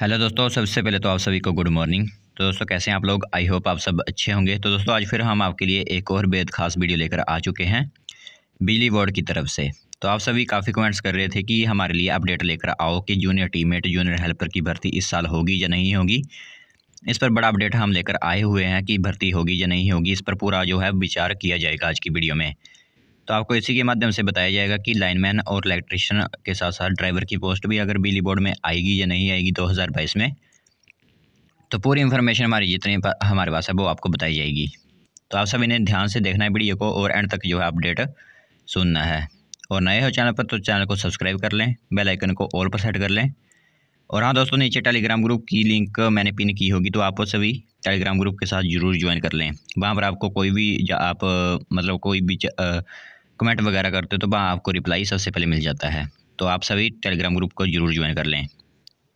hello दोस्तों सबसे पहले तो आप सभी को गुड मॉर्निंग तो दोस्तों कैसे हैं आप लोग आई होप आप सब अच्छे होंगे तो दोस्तों आज फिर हम आपके लिए एक और बेहद ख़ास वीडियो लेकर आ चुके हैं बिजली बोर्ड की तरफ से तो आप सभी काफ़ी कमेंट्स कर रहे थे कि हमारे लिए अपडेट लेकर आओ कि जूनियर टीमेट जूनियर हेल्पर की भर्ती इस साल होगी या नहीं होगी इस पर बड़ा अपडेट हम लेकर आए हुए हैं कि भर्ती होगी या नहीं होगी इस पर पूरा जो है विचार किया जाएगा आज की वीडियो में तो आपको इसी के माध्यम से बताया जाएगा कि लाइनमैन और इलेक्ट्रिशियन के साथ साथ ड्राइवर की पोस्ट भी अगर बिजली बोर्ड में आएगी या नहीं आएगी दो में तो पूरी इन्फॉर्मेशन हमारी जितनी हमारे पास है वो आपको बताई जाएगी तो आप सब इन्हें ध्यान से देखना है वीडियो को और एंड तक जो है अपडेट सुनना है और नए हो चैनल पर तो चैनल को सब्सक्राइब कर लें बेल आइकन को ऑल पर सेट कर लें और हाँ दोस्तों नीचे टेलीग्राम ग्रुप की लिंक मैंने पिन की होगी तो आप सभी टेलीग्राम ग्रुप के साथ ज़रूर ज्वाइन कर लें वहाँ पर आपको कोई भी आप मतलब कोई भी कमेंट वगैरह करते हो तो वहाँ आपको रिप्लाई सबसे पहले मिल जाता है तो आप सभी टेलीग्राम ग्रुप को ज़रूर ज्वाइन कर लें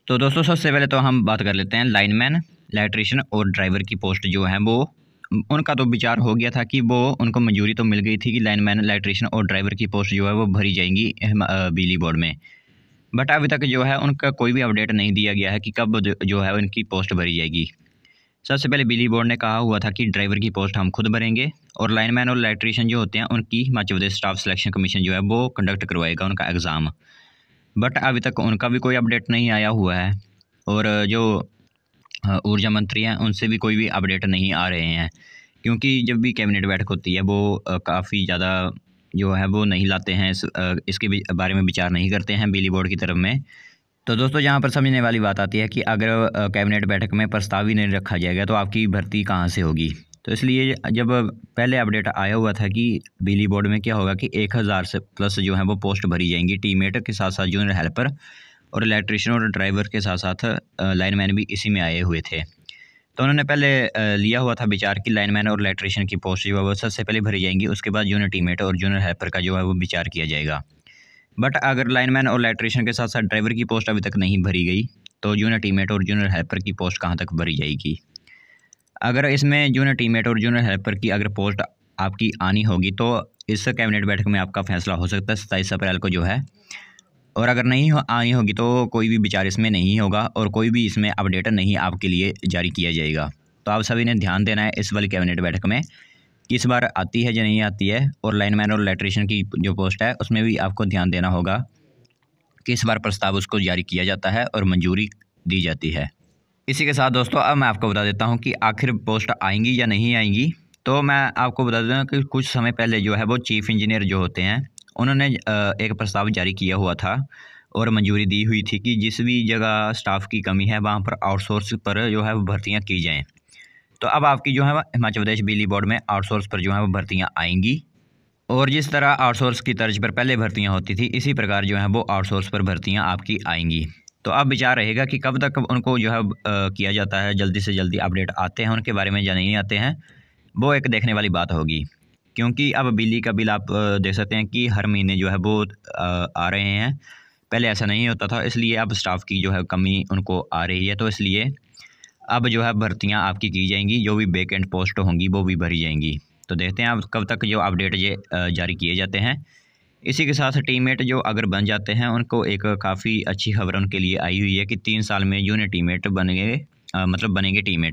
तो दोस्तों सबसे पहले तो हम बात कर लेते हैं लाइनमैन इलेक्ट्रिशियन और ड्राइवर की पोस्ट जो है वो उनका तो विचार हो गया था कि वो उनको मंजूरी तो मिल गई थी कि लाइनमैन इलेक्ट्रिशियन और ड्राइवर की पोस्ट जो है वो भरी जाएंगी बिजली बोर्ड में बट अभी तक जो है उनका कोई भी अपडेट नहीं दिया गया है कि कब जो है उनकी पोस्ट भरी जाएगी सबसे पहले बिजली बोर्ड ने कहा हुआ था कि ड्राइवर की पोस्ट हम खुद भरेंगे और लाइनमैन और इलेक्ट्रीशियन जो होते हैं उनकी Himachal Pradesh staff selection commission जो है वो कंडक्ट करवाएगा उनका एग्ज़ाम बट अभी तक उनका भी कोई अपडेट नहीं आया हुआ है और जो ऊर्जा मंत्री हैं उनसे भी कोई भी अपडेट नहीं आ रहे हैं क्योंकि जब भी कैबिनेट बैठक होती है वो काफ़ी ज़्यादा जो है वो नहीं लाते हैं इस, इसके बारे में विचार नहीं करते हैं बिजली बोर्ड की तरफ में तो दोस्तों यहाँ पर समझने वाली बात आती है कि अगर कैबिनेट बैठक में प्रस्ताव ही नहीं रखा जाएगा तो आपकी भर्ती कहाँ से होगी तो इसलिए जब पहले अपडेट आया हुआ था कि बिजली बोर्ड में क्या होगा कि एक हज़ार से प्लस जो है वो पोस्ट भरी जाएंगी टीमेटर के साथ साथ जूनियर हेल्पर और इलेक्ट्रिशियन और ड्राइवर के साथ साथ लाइनमैन भी इसी में आए हुए थे तो उन्होंने पहले लिया हुआ था विचार कि लाइनमैन और इलेक्ट्रिशियन की पोस्ट जो है वो सबसे पहले भरी जाएंगी उसके बाद जूनियर टीमेट और जूनियर हेल्पर का जो है वो विचार किया जाएगा बट अगर लाइनमैन और इलेक्ट्रिशियन के साथ साथ ड्राइवर की पोस्ट अभी तक नहीं भरी गई तो जूनियर टीममेट और जूनियर हेल्पर की पोस्ट कहाँ तक भरी जाएगी अगर इसमें जूनियर टीममेट और जूनियर हेल्पर की अगर पोस्ट आपकी आनी होगी तो इस कैबिनेट बैठक में आपका फैसला हो सकता है सत्ताईस अप्रैल को जो है और अगर नहीं हो, आनी होगी तो कोई भी विचार इसमें नहीं होगा और कोई भी इसमें अपडेट नहीं आपके लिए जारी किया जाएगा तो आप सभी ने ध्यान देना है इस वाली कैबिनेट बैठक में इस बार आती है या नहीं आती है और लाइन मैन और इलेक्ट्रिशियन की जो पोस्ट है उसमें भी आपको ध्यान देना होगा कि इस बार प्रस्ताव उसको जारी किया जाता है और मंजूरी दी जाती है इसी के साथ दोस्तों अब मैं आपको बता देता हूँ कि आखिर पोस्ट आएंगी या नहीं आएंगी तो मैं आपको बता देता हूँ कि कुछ समय पहले जो है वो चीफ इंजीनियर जो होते हैं उन्होंने एक प्रस्ताव जारी किया हुआ था और मंजूरी दी हुई थी कि जिस भी जगह स्टाफ की कमी है वहाँ पर आउटसोर्स पर जो है भर्तियाँ की जाएँ तो अब आपकी जो है हिमाचल प्रदेश बिजली बोर्ड में आउटसोर्स पर जो है वो भर्तियाँ आएंगी और जिस तरह आउटसोर्स की तर्ज पर पहले भर्तियाँ होती थी इसी प्रकार जो है वो आउटसोर्स पर भर्तियाँ आपकी आएंगी तो अब विचार रहेगा कि कब तक उनको जो है किया जाता है जल्दी से जल्दी अपडेट आते हैं उनके बारे में या नहीं आते हैं वो एक देखने वाली बात होगी क्योंकि अब बिजली का बिल आप देख सकते हैं कि हर महीने जो है वो आ रहे हैं पहले ऐसा नहीं होता था इसलिए अब स्टाफ की जो है कमी उनको आ रही है तो इसलिए अब जो है भर्तियाँ आपकी की जाएंगी जो भी वेकेंट पोस्ट होंगी वो भी भरी जाएंगी तो देखते हैं आप कब तक जो अपडेट ये जारी किए जाते हैं इसी के साथ टीममेट जो अगर बन जाते हैं उनको एक काफ़ी अच्छी खबर उनके लिए आई हुई है कि तीन साल में यूनिट टीममेट बनेंगे मतलब बनेंगे टीम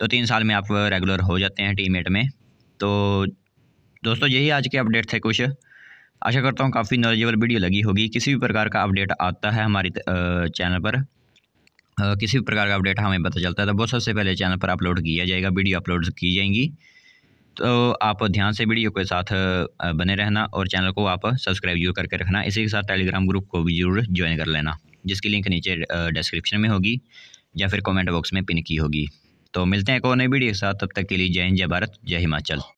तो तीन साल में आप रेगुलर हो जाते हैं टीम में तो दोस्तों यही आज के अपडेट थे कुछ आशा करता हूँ काफ़ी नॉलेजेबल वीडियो लगी होगी किसी भी प्रकार का अपडेट आता है हमारी चैनल पर किसी भी प्रकार का अपडेट हमें पता चलता है तो वो सबसे पहले चैनल पर अपलोड किया जाएगा वीडियो अपलोड की जाएंगी तो आप ध्यान से वीडियो के साथ बने रहना और चैनल को आप सब्सक्राइब जरूर करके रखना इसी के साथ टेलीग्राम ग्रुप को भी जरूर ज्वाइन कर लेना जिसकी लिंक नीचे डिस्क्रिप्शन में होगी या फिर कमेंट बॉक्स में पिन की होगी तो मिलते हैं एक और नई वीडियो के साथ तब तक के लिए जय हिंद जय भारत जय हिमाचल